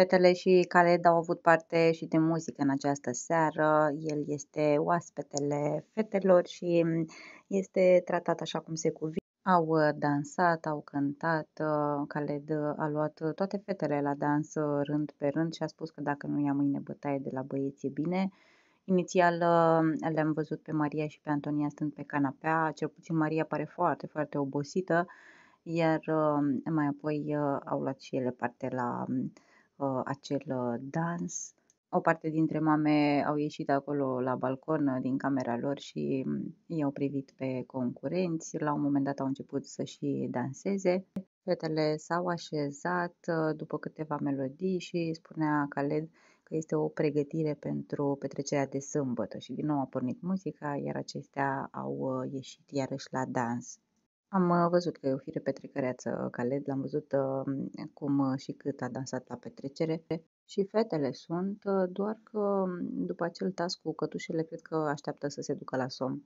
fetele și Khaled au avut parte și de muzică în această seară. El este oaspetele fetelor și mm, este tratat așa cum se cuvine. Au uh, dansat, au cântat, uh, Khaled a luat toate fetele la dans uh, rând pe rând și a spus că dacă nu ia mâine bătaie de la băieți e bine. Inițial le-am văzut pe Maria și pe Antonia stând pe canapea, cel puțin Maria pare foarte, foarte obosită, iar mai apoi au luat și ele parte la mm, Uh, acel uh, dans. O parte dintre mame au ieșit acolo la balcon uh, din camera lor și mm, i-au privit pe concurenți. La un moment dat au început să și danseze. Fetele s-au așezat după câteva melodii și spunea Khaled că este o pregătire pentru petrecerea de sâmbătă și din nou a pornit muzica, iar acestea au ieșit iarăși la dans. Am uh, văzut că e o fire petrecăreață Khaled, uh, l-am văzut uh, cum și cât a dansat la petrecere și fetele sunt, doar că um, după acel task cu cătușele cred că așteaptă să se ducă la somn.